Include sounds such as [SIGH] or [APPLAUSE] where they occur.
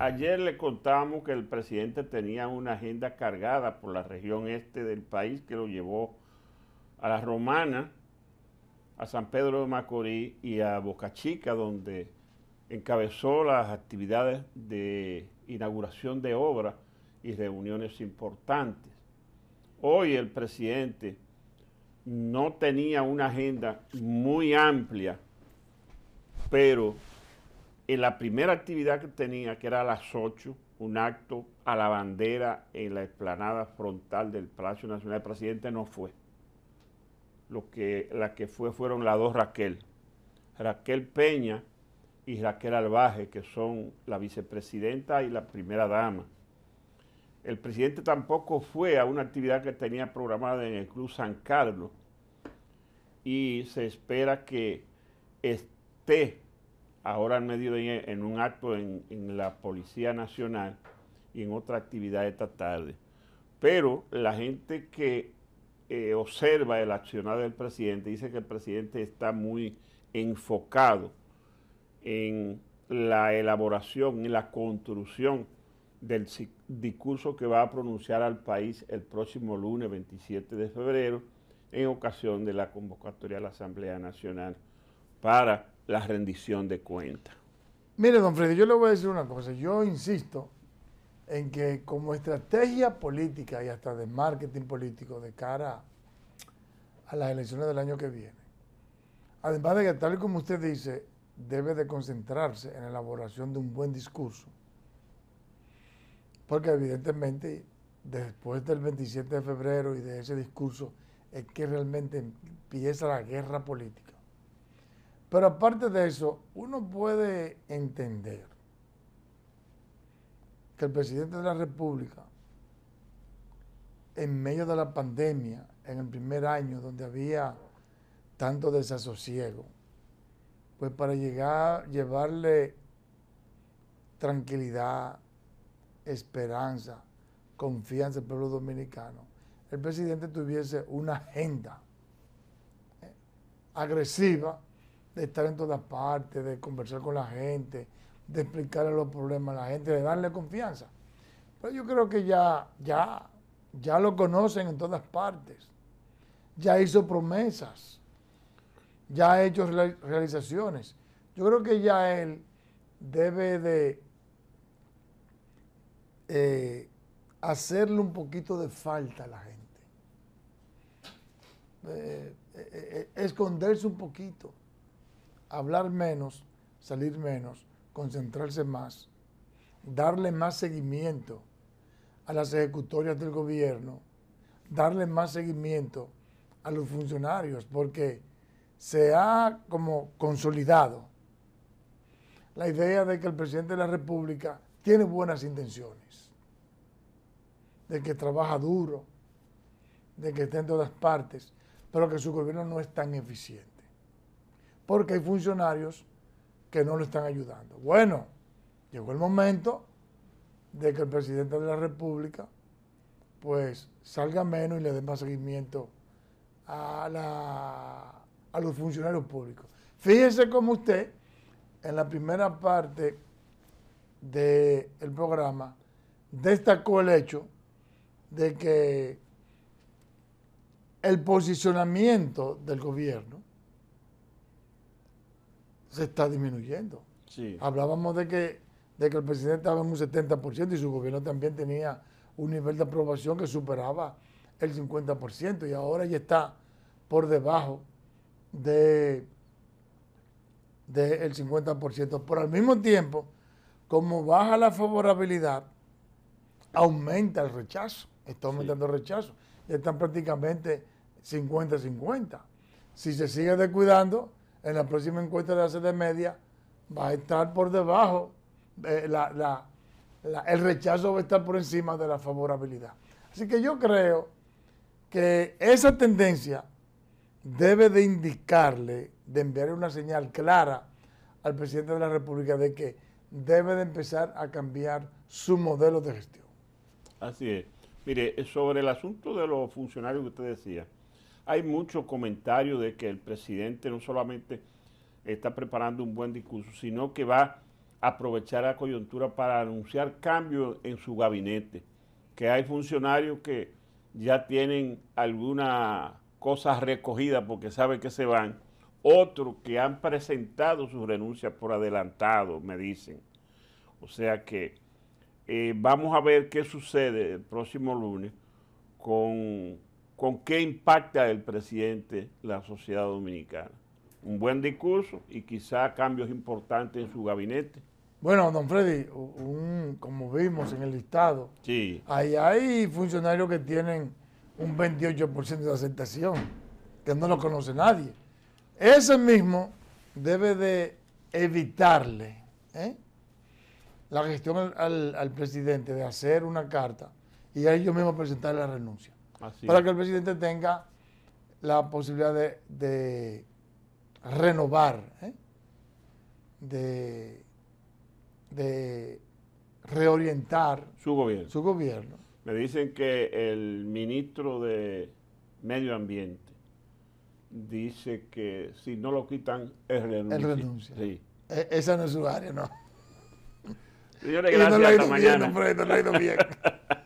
Ayer le contábamos que el presidente tenía una agenda cargada por la región este del país que lo llevó a la Romana, a San Pedro de Macorís y a Boca Chica, donde encabezó las actividades de inauguración de obras y reuniones importantes. Hoy el presidente no tenía una agenda muy amplia, pero en la primera actividad que tenía, que era a las 8, un acto a la bandera en la explanada frontal del Palacio Nacional, el presidente no fue. Lo que, la que fue fueron las dos Raquel, Raquel Peña y Raquel Albaje, que son la vicepresidenta y la primera dama. El presidente tampoco fue a una actividad que tenía programada en el Club San Carlos y se espera que esté ahora han medido en un acto en, la Policía Nacional y en otra actividad esta tarde. Pero la gente que eh, observa el accionar del presidente dice que el presidente está muy enfocado en la elaboración y la construcción del discurso que va a pronunciar al país el próximo lunes 27 de febrero en ocasión de la convocatoria a la Asamblea Nacional para la rendición de cuentas. Mire, don Freddy, yo le voy a decir una cosa. Yo insisto en que como estrategia política y hasta de marketing político de cara a las elecciones del año que viene, además de que tal como usted dice, debe de concentrarse en la elaboración de un buen discurso, porque evidentemente después del 27 de febrero y de ese discurso es que realmente empieza la guerra política. Pero aparte de eso, uno puede entender que el presidente de la República, en medio de la pandemia, en el primer año donde había tanto desasosiego, pues para llegar, llevarle tranquilidad, esperanza, confianza al pueblo dominicano, el presidente tuviese una agenda eh, agresiva de estar en todas partes, de conversar con la gente, de explicarle los problemas a la gente, de darle confianza. Pero yo creo que ya, ya, ya lo conocen en todas partes. Ya hizo promesas, ya ha hecho realizaciones. Yo creo que ya él debe de eh, hacerle un poquito de falta a la gente. Eh, eh, esconderse un poquito hablar menos, salir menos, concentrarse más, darle más seguimiento a las ejecutorias del gobierno, darle más seguimiento a los funcionarios, porque se ha como consolidado la idea de que el presidente de la República tiene buenas intenciones, de que trabaja duro, de que está en todas partes, pero que su gobierno no es tan eficiente porque hay funcionarios que no lo están ayudando. Bueno, llegó el momento de que el presidente de la República pues salga menos y le dé más seguimiento a, los funcionarios públicos. Fíjese como usted, en la primera parte del programa, destacó el hecho de que el posicionamiento del gobierno se está disminuyendo. Hablábamos de que, de que el presidente estaba en un 70% y su gobierno también tenía un nivel de aprobación que superaba el 50% y ahora ya está por debajo del 50%. Pero al mismo tiempo, como baja la favorabilidad, aumenta el rechazo. Está aumentando el rechazo. Ya están prácticamente 50-50. Si se sigue descuidando, en la próxima encuesta de la sede media va a estar por debajo, eh, el rechazo va a estar por encima de la favorabilidad. Así que yo creo que esa tendencia debe de indicarle, de enviarle una señal clara al presidente de la República de que debe de empezar a cambiar su modelo de gestión. Así es. Mire, sobre el asunto de los funcionarios que usted decía, hay mucho comentario de que el presidente no solamente está preparando un buen discurso, sino que va a aprovechar la coyuntura para anunciar cambios en su gabinete, que hay funcionarios que ya tienen algunas cosas recogidas porque saben que se van, otros que han presentado sus renuncias por adelantado, me dicen. O sea que eh, vamos a ver qué sucede el próximo lunes con con qué impacta el presidente la sociedad dominicana. Un buen discurso y quizá cambios importantes en su gabinete. Bueno, don Freddy, como vimos en el listado, hay, funcionarios que tienen un 28% de aceptación, que no lo conoce nadie. Ese mismo debe de evitarle ¿eh? la gestión al, presidente de hacer una carta y a ellos mismos presentar la renuncia para que el presidente tenga la posibilidad de, renovar, ¿eh? de, reorientar su gobierno. su gobierno. Me dicen que el ministro de Medio Ambiente dice que si no lo quitan, es renuncia. E, esa no es su área, ¿no? gracias. No mañana. [LAUGHS]